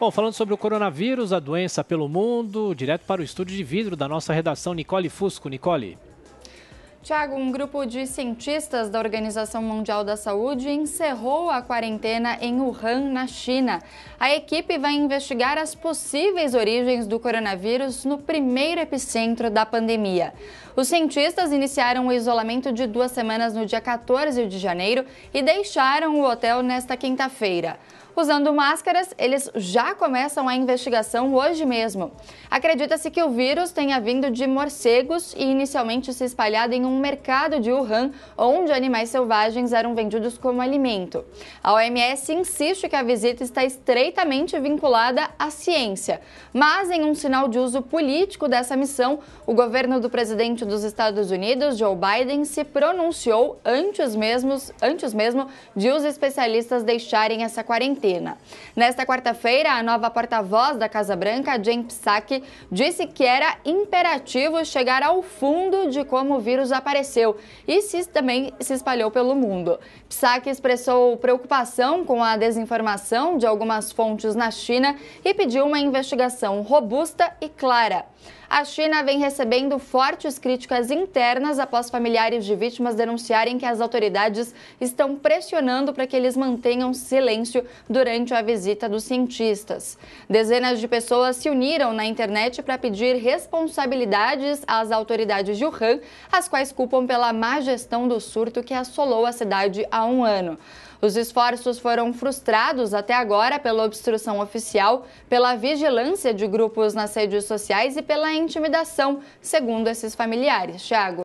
Bom, falando sobre o coronavírus, a doença pelo mundo, direto para o estúdio de vidro da nossa redação Nicole Fusco. Nicole. Tiago, um grupo de cientistas da Organização Mundial da Saúde encerrou a quarentena em Wuhan, na China. A equipe vai investigar as possíveis origens do coronavírus no primeiro epicentro da pandemia. Os cientistas iniciaram o isolamento de duas semanas no dia 14 de janeiro e deixaram o hotel nesta quinta-feira. Usando máscaras, eles já começam a investigação hoje mesmo. Acredita-se que o vírus tenha vindo de morcegos e inicialmente se espalhado em um mercado de Wuhan, onde animais selvagens eram vendidos como alimento. A OMS insiste que a visita está estreitamente vinculada à ciência, mas em um sinal de uso político dessa missão, o governo do presidente dos Estados Unidos, Joe Biden, se pronunciou antes, mesmo antes mesmo de os especialistas deixarem essa quarentena. Nesta quarta-feira, a nova porta-voz da Casa Branca, Jen Psaki, disse que era imperativo chegar ao fundo de como o vírus apareceu e se, também se espalhou pelo mundo. Psaki expressou preocupação com a desinformação de algumas fontes na China e pediu uma investigação robusta e clara. A China vem recebendo fortes críticas internas após familiares de vítimas denunciarem que as autoridades estão pressionando para que eles mantenham silêncio durante a visita dos cientistas. Dezenas de pessoas se uniram na internet para pedir responsabilidades às autoridades de Wuhan, as quais culpam pela má gestão do surto que assolou a cidade há um ano. Os esforços foram frustrados até agora pela obstrução oficial, pela vigilância de grupos nas redes sociais e pela intimidação, segundo esses familiares. Tiago.